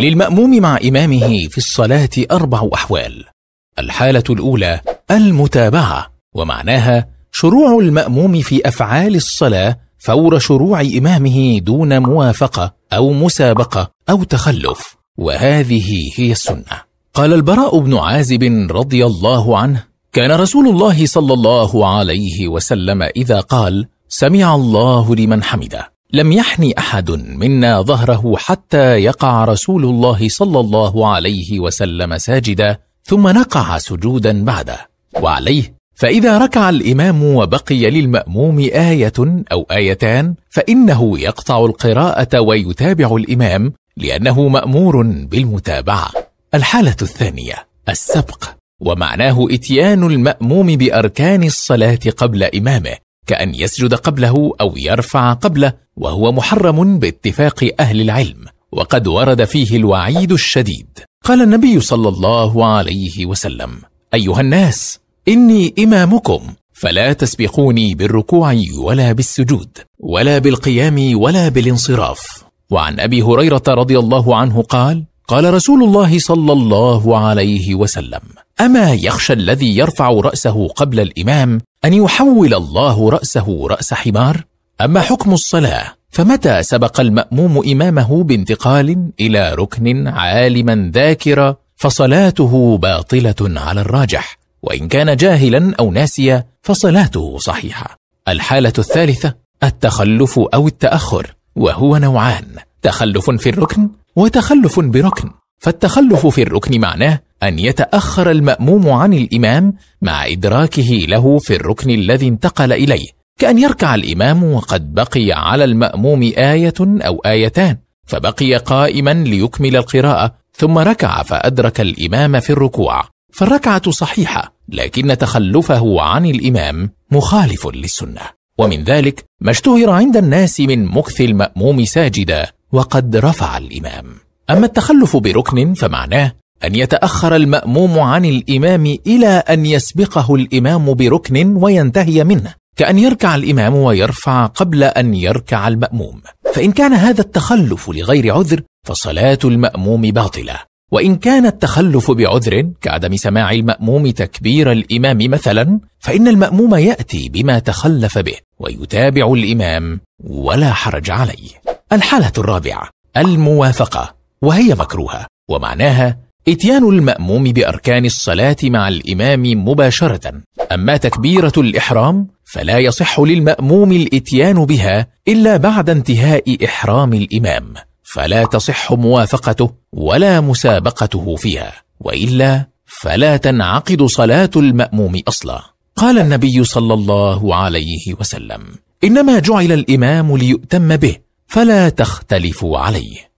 للمأموم مع إمامه في الصلاة أربع أحوال الحالة الأولى المتابعة ومعناها شروع المأموم في أفعال الصلاة فور شروع إمامه دون موافقة أو مسابقة أو تخلف وهذه هي السنة قال البراء بن عازب رضي الله عنه كان رسول الله صلى الله عليه وسلم إذا قال سمع الله لمن حمده لم يحني احد منا ظهره حتى يقع رسول الله صلى الله عليه وسلم ساجدا ثم نقع سجودا بعده وعليه فاذا ركع الامام وبقي للماموم ايه او ايتان فانه يقطع القراءه ويتابع الامام لانه مامور بالمتابعه الحاله الثانيه السبق ومعناه اتيان الماموم باركان الصلاه قبل امامه كأن يسجد قبله أو يرفع قبله وهو محرم باتفاق أهل العلم وقد ورد فيه الوعيد الشديد قال النبي صلى الله عليه وسلم أيها الناس إني إمامكم فلا تسبقوني بالركوع ولا بالسجود ولا بالقيام ولا بالانصراف وعن أبي هريرة رضي الله عنه قال قال رسول الله صلى الله عليه وسلم أما يخشى الذي يرفع رأسه قبل الإمام أن يحول الله رأسه رأس حمار؟ أما حكم الصلاة فمتى سبق المأموم إمامه بانتقال إلى ركن عالما ذاكرا فصلاته باطلة على الراجح وإن كان جاهلا أو ناسيا فصلاته صحيحة الحالة الثالثة التخلف أو التأخر وهو نوعان تخلف في الركن وتخلف بركن فالتخلف في الركن معناه أن يتأخر المأموم عن الإمام مع إدراكه له في الركن الذي انتقل إليه كأن يركع الإمام وقد بقي على المأموم آية أو آيتان فبقي قائما ليكمل القراءة ثم ركع فأدرك الإمام في الركوع فالركعة صحيحة لكن تخلفه عن الإمام مخالف للسنة ومن ذلك ما اشتهر عند الناس من مكث المأموم ساجدا وقد رفع الإمام أما التخلف بركن فمعناه أن يتأخر المأموم عن الإمام إلى أن يسبقه الإمام بركن وينتهي منه كأن يركع الإمام ويرفع قبل أن يركع المأموم فإن كان هذا التخلف لغير عذر فصلاة المأموم باطلة وإن كان التخلف بعذر كعدم سماع المأموم تكبير الإمام مثلا فإن المأموم يأتي بما تخلف به ويتابع الإمام ولا حرج عليه الحالة الرابعة الموافقة وهي مكروهة ومعناها إتيان المأموم بأركان الصلاة مع الإمام مباشرة أما تكبيرة الإحرام فلا يصح للمأموم الإتيان بها إلا بعد انتهاء إحرام الإمام فلا تصح موافقته ولا مسابقته فيها وإلا فلا تنعقد صلاة المأموم أصلا قال النبي صلى الله عليه وسلم إنما جعل الإمام ليؤتم به فلا تختلفوا عليه